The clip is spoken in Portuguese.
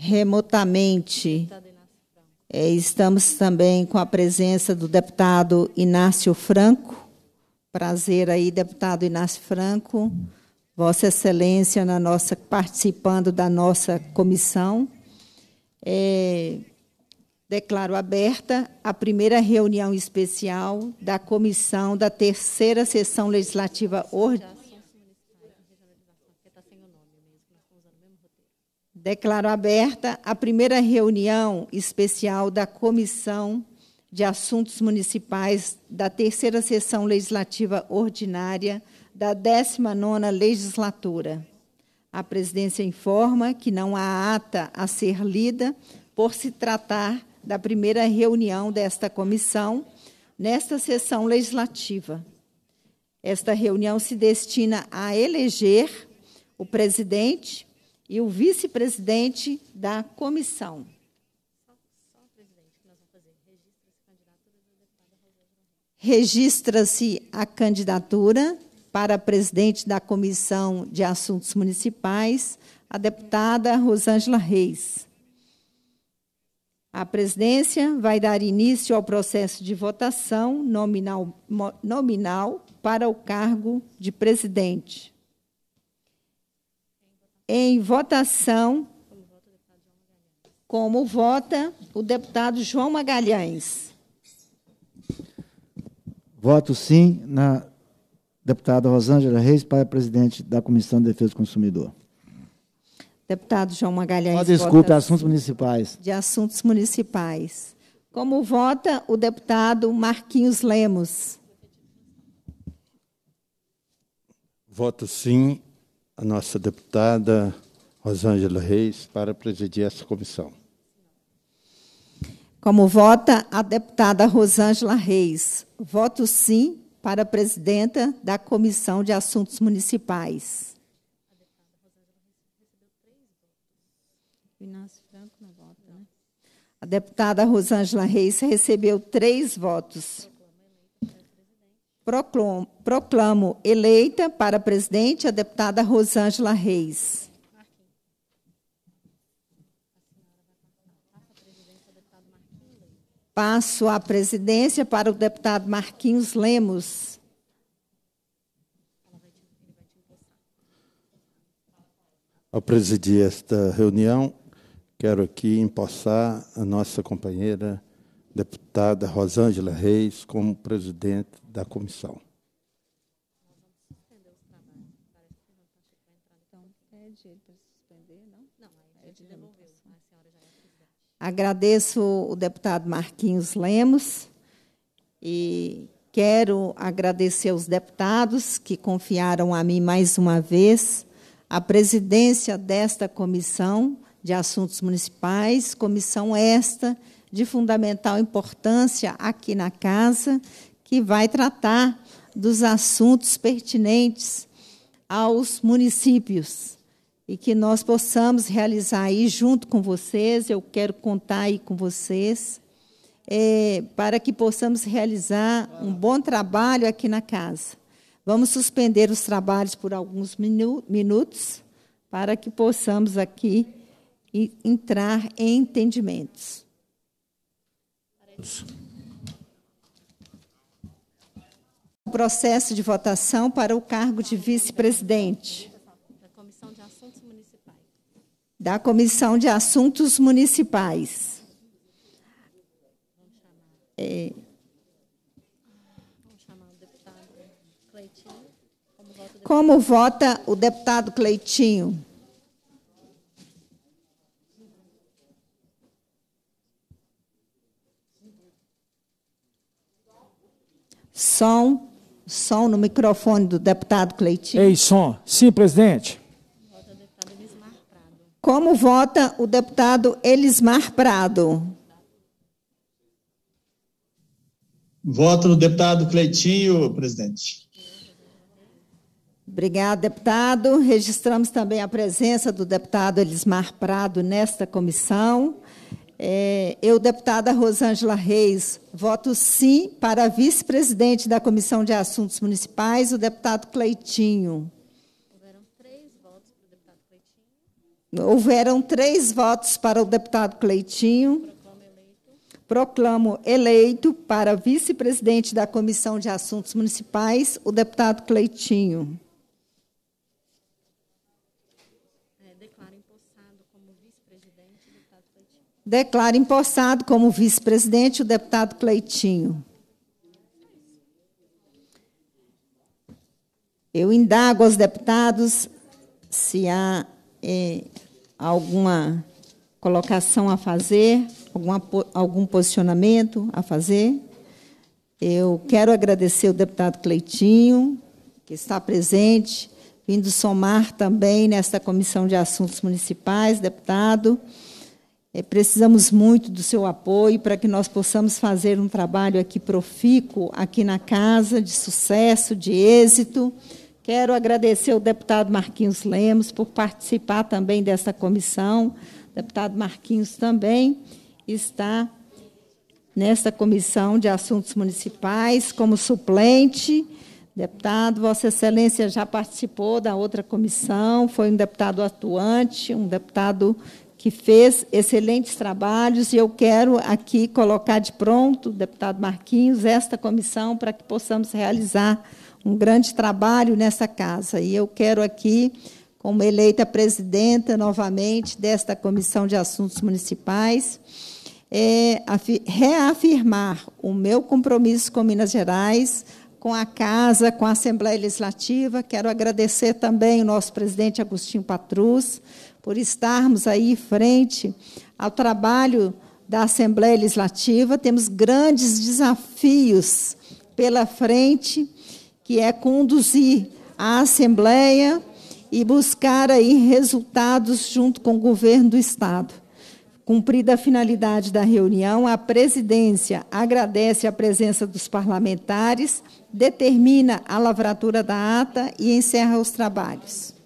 remotamente. É, estamos também com a presença do deputado Inácio Franco. Prazer aí, deputado Inácio Franco. Vossa Excelência na nossa participando da nossa comissão. É, declaro aberta a primeira reunião especial da comissão da terceira sessão legislativa ordinária. Declaro aberta a primeira reunião especial da Comissão de Assuntos Municipais da terceira sessão legislativa ordinária da 19ª legislatura. A presidência informa que não há ata a ser lida por se tratar da primeira reunião desta comissão nesta sessão legislativa. Esta reunião se destina a eleger o presidente, e o vice-presidente da comissão. Registra-se a candidatura para presidente da Comissão de Assuntos Municipais, a deputada Rosângela Reis. A presidência vai dar início ao processo de votação nominal, nominal para o cargo de presidente em votação, como vota o deputado João Magalhães. Voto sim na deputada Rosângela Reis para presidente da Comissão de Defesa do Consumidor. Deputado João Magalhães. Oh, desculpe, assuntos municipais. De assuntos municipais. Como vota o deputado Marquinhos Lemos? Voto sim a nossa deputada Rosângela Reis para presidir essa comissão. Como vota a deputada Rosângela Reis? Voto sim para a presidenta da Comissão de Assuntos Municipais. A deputada Rosângela Reis recebeu três votos. Proclamo, proclamo eleita para presidente a deputada Rosângela Reis. Passo a presidência para o deputado Marquinhos Lemos. Ao presidir esta reunião, quero aqui empossar a nossa companheira deputada Rosângela Reis como presidente da comissão. Agradeço o deputado Marquinhos Lemos e quero agradecer aos deputados que confiaram a mim mais uma vez a presidência desta comissão de assuntos municipais, comissão esta de fundamental importância aqui na casa, que vai tratar dos assuntos pertinentes aos municípios e que nós possamos realizar aí junto com vocês. Eu quero contar aí com vocês é, para que possamos realizar um bom trabalho aqui na casa. Vamos suspender os trabalhos por alguns minu minutos para que possamos aqui entrar em entendimentos. O processo de votação para o cargo de vice-presidente. Da Comissão de Assuntos Municipais. É, Como vota o deputado Cleitinho? Som, som no microfone do deputado Cleitinho. Ei, som. Sim, presidente. Como vota o deputado Elismar Prado? Voto no deputado Cleitinho, presidente. Obrigada, deputado. Registramos também a presença do deputado Elismar Prado nesta comissão. É, eu, deputada Rosângela Reis, voto sim para vice-presidente da Comissão de Assuntos Municipais, o deputado Cleitinho. Houveram três votos para o deputado Cleitinho. Houveram três votos para o deputado Cleitinho. Proclamo eleito, Proclamo eleito para vice-presidente da Comissão de Assuntos Municipais, o deputado Cleitinho. Declaro empossado como vice-presidente o deputado Cleitinho. Eu indago aos deputados se há eh, alguma colocação a fazer, alguma, algum posicionamento a fazer. Eu quero agradecer o deputado Cleitinho, que está presente, vindo somar também nesta Comissão de Assuntos Municipais, Deputado é, precisamos muito do seu apoio para que nós possamos fazer um trabalho aqui profícuo, aqui na casa, de sucesso, de êxito. Quero agradecer ao deputado Marquinhos Lemos por participar também dessa comissão. O deputado Marquinhos também está nesta comissão de assuntos municipais como suplente. Deputado, Vossa Excelência já participou da outra comissão, foi um deputado atuante, um deputado que fez excelentes trabalhos, e eu quero aqui colocar de pronto, deputado Marquinhos, esta comissão para que possamos realizar um grande trabalho nessa casa. E eu quero aqui, como eleita presidenta novamente desta Comissão de Assuntos Municipais, é, reafirmar o meu compromisso com Minas Gerais, com a Casa, com a Assembleia Legislativa. Quero agradecer também o nosso presidente Agostinho Patrus por estarmos aí frente ao trabalho da Assembleia Legislativa. Temos grandes desafios pela frente, que é conduzir a Assembleia e buscar aí resultados junto com o governo do Estado. Cumprida a finalidade da reunião, a presidência agradece a presença dos parlamentares, determina a lavratura da ata e encerra os trabalhos.